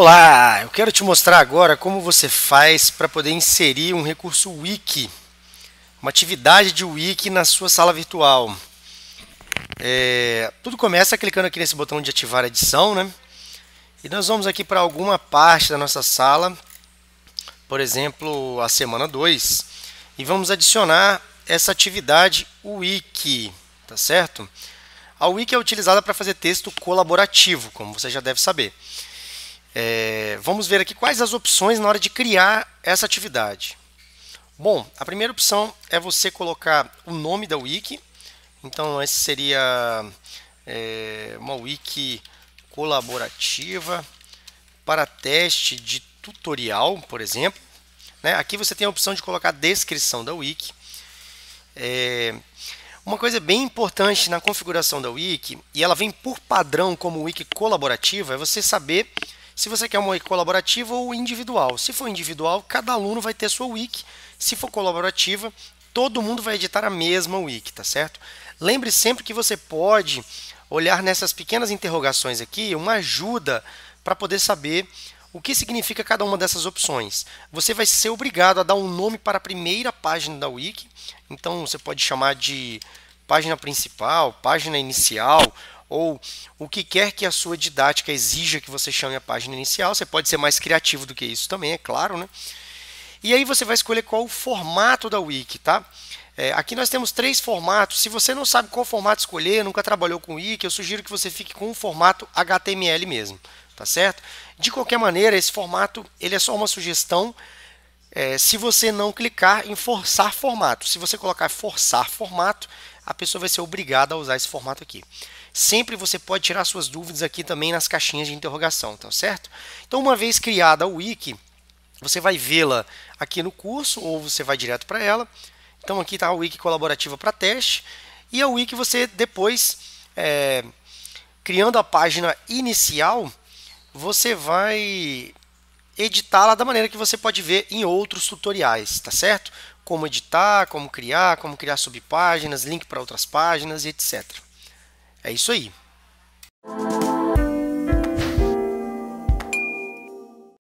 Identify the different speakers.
Speaker 1: Olá, eu quero te mostrar agora como você faz para poder inserir um recurso wiki, uma atividade de wiki na sua sala virtual. É, tudo começa clicando aqui nesse botão de ativar edição, né? E nós vamos aqui para alguma parte da nossa sala, por exemplo, a semana 2, e vamos adicionar essa atividade wiki, tá certo? A wiki é utilizada para fazer texto colaborativo, como você já deve saber. É, vamos ver aqui quais as opções na hora de criar essa atividade. Bom, a primeira opção é você colocar o nome da wiki. Então, essa seria é, uma wiki colaborativa para teste de tutorial, por exemplo. Né? Aqui você tem a opção de colocar a descrição da wiki. É, uma coisa bem importante na configuração da wiki, e ela vem por padrão como wiki colaborativa, é você saber se você quer uma wiki colaborativa ou individual. Se for individual, cada aluno vai ter sua wiki. Se for colaborativa, todo mundo vai editar a mesma wiki, tá certo? Lembre sempre que você pode olhar nessas pequenas interrogações aqui uma ajuda para poder saber o que significa cada uma dessas opções. Você vai ser obrigado a dar um nome para a primeira página da wiki, então você pode chamar de página principal, página inicial, ou o que quer que a sua didática exija que você chame a página inicial. Você pode ser mais criativo do que isso também, é claro, né? E aí você vai escolher qual o formato da wiki, tá? É, aqui nós temos três formatos. Se você não sabe qual formato escolher, nunca trabalhou com wiki, eu sugiro que você fique com o formato HTML mesmo, tá certo? De qualquer maneira, esse formato ele é só uma sugestão é, se você não clicar em forçar formato. Se você colocar forçar formato, a pessoa vai ser obrigada a usar esse formato aqui. Sempre você pode tirar suas dúvidas aqui também nas caixinhas de interrogação, tá certo? Então, uma vez criada a wiki, você vai vê-la aqui no curso ou você vai direto para ela. Então, aqui está a wiki colaborativa para teste. E a wiki você depois, é, criando a página inicial, você vai editá-la da maneira que você pode ver em outros tutoriais, tá certo? Como editar, como criar, como criar subpáginas, link para outras páginas, etc. É isso aí.